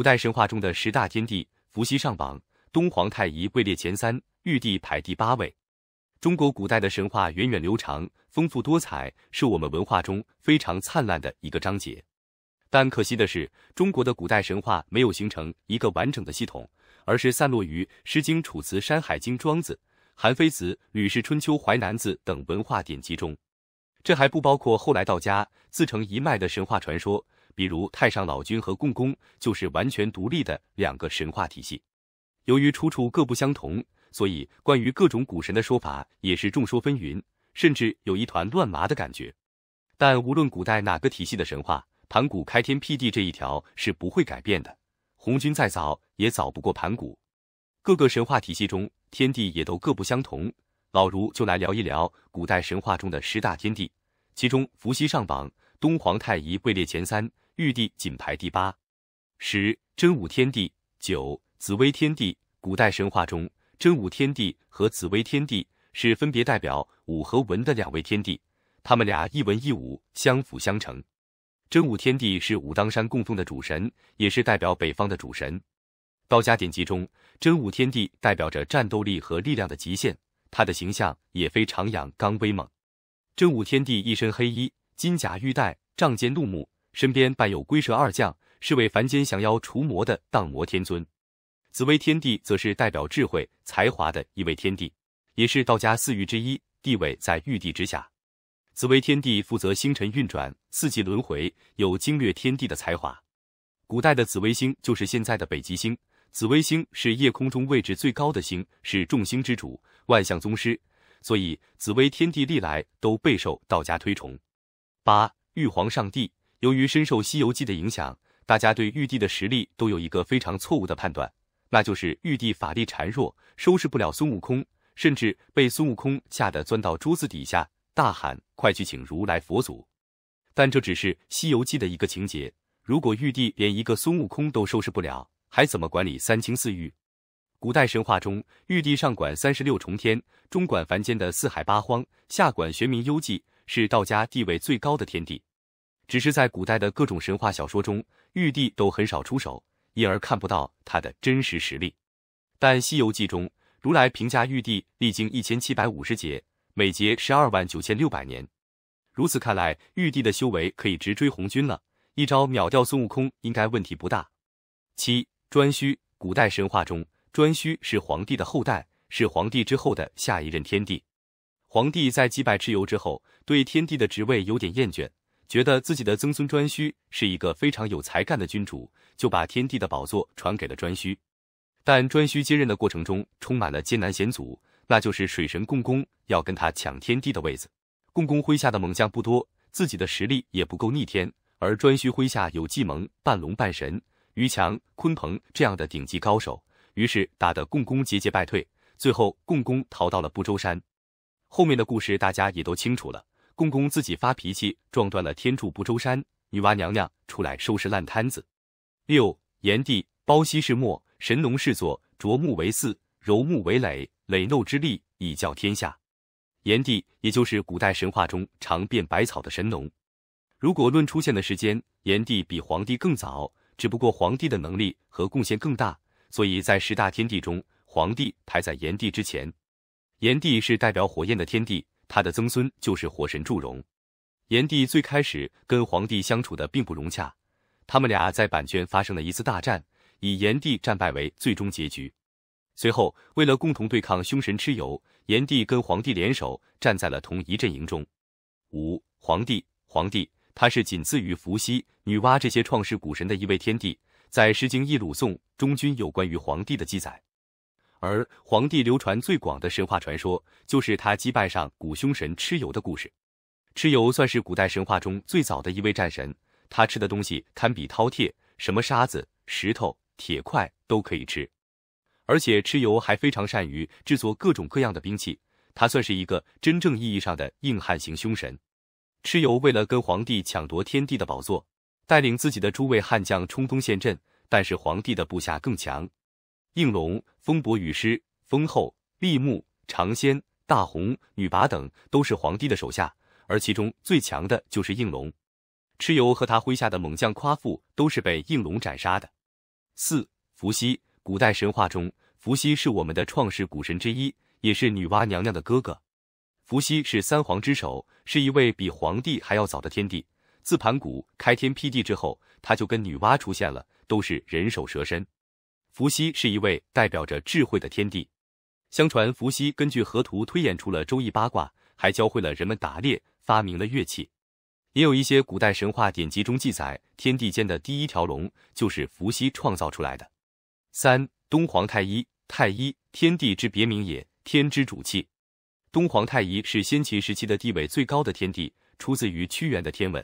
古代神话中的十大天帝，伏羲上榜，东皇太一位列前三，玉帝排第八位。中国古代的神话源远流长，丰富多彩，是我们文化中非常灿烂的一个章节。但可惜的是，中国的古代神话没有形成一个完整的系统，而是散落于《诗经》《楚辞》《山海经》《庄子》《韩非子》《吕氏春秋》《淮南子》等文化典籍中。这还不包括后来道家自成一脉的神话传说。比如太上老君和共工就是完全独立的两个神话体系，由于出处各不相同，所以关于各种古神的说法也是众说纷纭，甚至有一团乱麻的感觉。但无论古代哪个体系的神话，盘古开天辟地这一条是不会改变的。红军再早也早不过盘古。各个神话体系中，天地也都各不相同。老儒就来聊一聊古代神话中的十大天地。其中，伏羲上榜，东皇太一位列前三，玉帝仅排第八。十真武天帝，九紫薇天帝。古代神话中，真武天帝和紫薇天帝是分别代表武和文的两位天帝，他们俩一文一武，相辅相成。真武天帝是武当山供奉的主神，也是代表北方的主神。道家典籍中，真武天帝代表着战斗力和力量的极限，他的形象也非常阳刚威猛。真武天帝一身黑衣，金甲玉带，仗剑怒目，身边伴有龟蛇二将，是为凡间降妖除魔的荡魔天尊。紫微天帝则是代表智慧才华的一位天帝，也是道家四御之一，地位在玉帝之下。紫微天帝负责星辰运转、四季轮回，有经略天地的才华。古代的紫微星就是现在的北极星，紫微星是夜空中位置最高的星，是众星之主，万象宗师。所以，紫薇天地历来都备受道家推崇。八玉皇上帝，由于深受《西游记》的影响，大家对玉帝的实力都有一个非常错误的判断，那就是玉帝法力孱弱，收拾不了孙悟空，甚至被孙悟空吓得钻到桌子底下，大喊：“快去请如来佛祖！”但这只是《西游记》的一个情节。如果玉帝连一个孙悟空都收拾不了，还怎么管理三清四御？古代神话中，玉帝上管三十六重天，中管凡间的四海八荒，下管玄冥幽寂，是道家地位最高的天地。只是在古代的各种神话小说中，玉帝都很少出手，因而看不到他的真实实力。但《西游记》中，如来评价玉帝历经一千七百五十劫，每劫十二万九千六百年。如此看来，玉帝的修为可以直追红军了，一招秒掉孙悟空应该问题不大。七专虚，古代神话中。颛顼是皇帝的后代，是皇帝之后的下一任天帝。皇帝在击败蚩尤之后，对天帝的职位有点厌倦，觉得自己的曾孙颛顼是一个非常有才干的君主，就把天帝的宝座传给了颛顼。但颛顼接任的过程中充满了艰难险阻，那就是水神共工要跟他抢天帝的位子。共工麾下的猛将不多，自己的实力也不够逆天，而颛顼麾下有纪蒙、半龙半神、于强、鲲鹏这样的顶级高手。于是打得共工节节败退，最后共工逃到了不周山。后面的故事大家也都清楚了。共工自己发脾气撞断了天柱不周山，女娲娘娘出来收拾烂摊子。六，炎帝包牺是末，神农氏作，斫木为祀，柔木为垒，垒耨之利，以教天下。炎帝也就是古代神话中常变百草的神农。如果论出现的时间，炎帝比黄帝更早，只不过黄帝的能力和贡献更大。所以在十大天帝中，黄帝排在炎帝之前。炎帝是代表火焰的天帝，他的曾孙就是火神祝融。炎帝最开始跟黄帝相处的并不融洽，他们俩在版权发生了一次大战，以炎帝战败为最终结局。随后，为了共同对抗凶神蚩尤，炎帝跟黄帝联手，站在了同一阵营中。五黄帝，黄帝，他是仅次于伏羲、女娲这些创世古神的一位天帝。在《诗经》《易》《鲁》《宋》中均有关于皇帝的记载，而皇帝流传最广的神话传说就是他击败上古凶神蚩尤的故事。蚩尤算是古代神话中最早的一位战神，他吃的东西堪比饕餮，什么沙子、石头、铁块都可以吃。而且蚩尤还非常善于制作各种各样的兵器，他算是一个真正意义上的硬汉型凶神。蚩尤为了跟皇帝抢夺天帝的宝座。带领自己的诸位悍将冲锋陷阵，但是皇帝的部下更强。应龙、风伯、雨师、风后、力木、长仙、大红、女魃等都是皇帝的手下，而其中最强的就是应龙。蚩尤和他麾下的猛将夸父都是被应龙斩杀的。四、伏羲。古代神话中，伏羲是我们的创世古神之一，也是女娲娘娘的哥哥。伏羲是三皇之首，是一位比皇帝还要早的天帝。自盘古开天辟地之后，他就跟女娲出现了，都是人首蛇身。伏羲是一位代表着智慧的天帝。相传伏羲根据河图推演出了周易八卦，还教会了人们打猎，发明了乐器。也有一些古代神话典籍中记载，天地间的第一条龙就是伏羲创造出来的。三东皇太一，太一天地之别名也，天之主气。东皇太一是先秦时期的地位最高的天帝，出自于屈原的《天文》。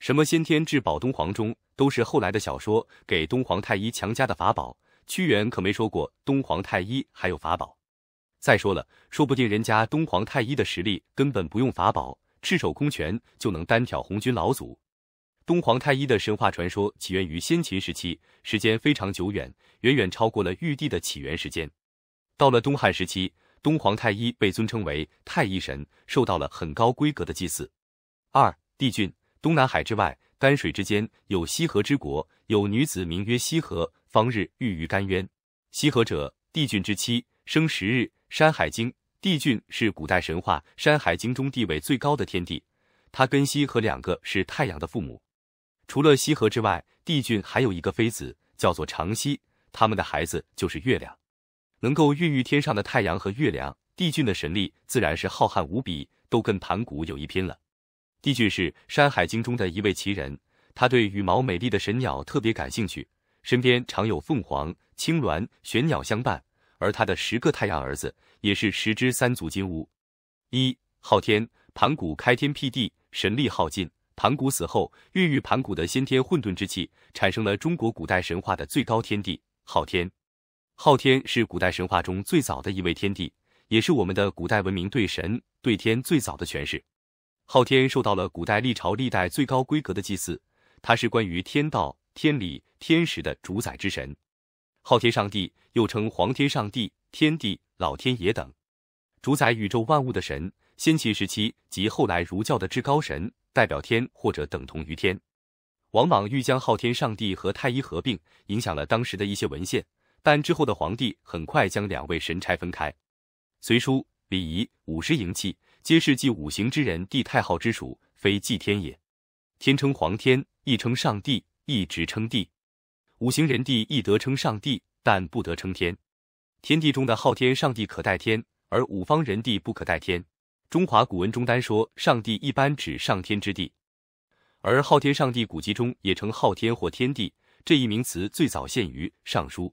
什么先天至宝东皇钟，都是后来的小说给东皇太一强加的法宝。屈原可没说过东皇太一还有法宝。再说了，说不定人家东皇太一的实力根本不用法宝，赤手空拳就能单挑红军老祖。东皇太一的神话传说起源于先秦时期，时间非常久远，远远超过了玉帝的起源时间。到了东汉时期，东皇太一被尊称为太一神，受到了很高规格的祭祀。二帝俊。东南海之外，干水之间，有西河之国，有女子名曰西河，方日浴于干渊。西河者，帝俊之妻，生十日。《山海经》帝俊是古代神话《山海经》中地位最高的天帝，他跟西河两个是太阳的父母。除了西河之外，帝俊还有一个妃子叫做长息，他们的孩子就是月亮。能够孕育天上的太阳和月亮，帝俊的神力自然是浩瀚无比，都跟盘古有一拼了。帝俊是《山海经》中的一位奇人，他对羽毛美丽的神鸟特别感兴趣，身边常有凤凰、青鸾、玄鸟相伴。而他的十个太阳儿子也是十只三足金乌。一昊天，盘古开天辟地，神力耗尽，盘古死后，孕育盘古的先天混沌之气，产生了中国古代神话的最高天地昊天。昊天是古代神话中最早的一位天帝，也是我们的古代文明对神对天最早的诠释。昊天受到了古代历朝历代最高规格的祭祀，他是关于天道、天理、天时的主宰之神。昊天上帝又称皇天上帝、天帝、老天爷等，主宰宇宙万物的神。先秦时期及后来儒教的至高神，代表天或者等同于天。王莽欲将昊天上帝和太一合并，影响了当时的一些文献，但之后的皇帝很快将两位神差分开。《隋书·礼仪》五十营记》。皆是继五行之人，地太昊之属，非祭天也。天称皇天，亦称上帝，亦直称帝。五行人帝亦得称上帝，但不得称天。天地中的昊天、上帝可代天，而五方人帝不可代天。中华古文中单说上帝一般指上天之地，而昊天、上帝古籍中也称昊天或天帝。这一名词最早见于《尚书》。